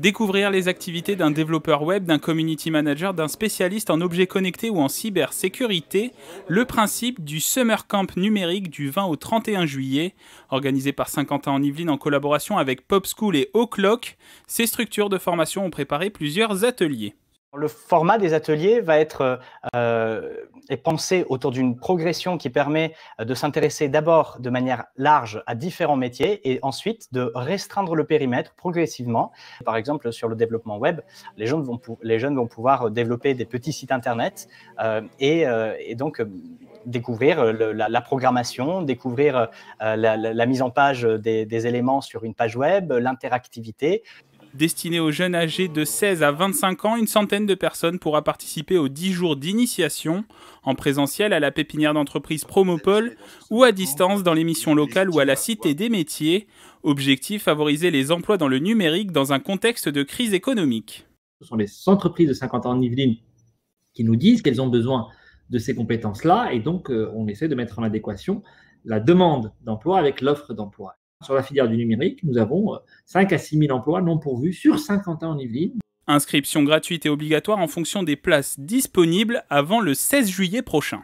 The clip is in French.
Découvrir les activités d'un développeur web, d'un community manager, d'un spécialiste en objets connectés ou en cybersécurité, le principe du Summer Camp numérique du 20 au 31 juillet, organisé par Saint-Quentin en Yvelines en collaboration avec Pop School et O'Clock, ces structures de formation ont préparé plusieurs ateliers. Le format des ateliers va être euh, est pensé autour d'une progression qui permet euh, de s'intéresser d'abord de manière large à différents métiers et ensuite de restreindre le périmètre progressivement. Par exemple, sur le développement web, les jeunes vont, les jeunes vont pouvoir développer des petits sites internet euh, et, donc découvrir la, programmation, découvrir la, mise en page des, des éléments sur une page web, l'interactivité. Destiné aux jeunes âgés de 16 à 25 ans, une centaine de personnes pourra participer aux 10 jours d'initiation, en présentiel à la pépinière d'entreprise Promopole ou à distance dans l'émission locale ou à la Cité des métiers. Objectif favoriser les emplois dans le numérique dans un contexte de crise économique. Ce sont les entreprises de 50 ans en Yvelines qui nous disent qu'elles ont besoin de ces compétences-là et donc euh, on essaie de mettre en adéquation la demande d'emploi avec l'offre d'emploi sur la filière du numérique, nous avons 5 euh, à 6 000 emplois non pourvus sur 50 ans en Yvelines. Inscription gratuite et obligatoire en fonction des places disponibles avant le 16 juillet prochain.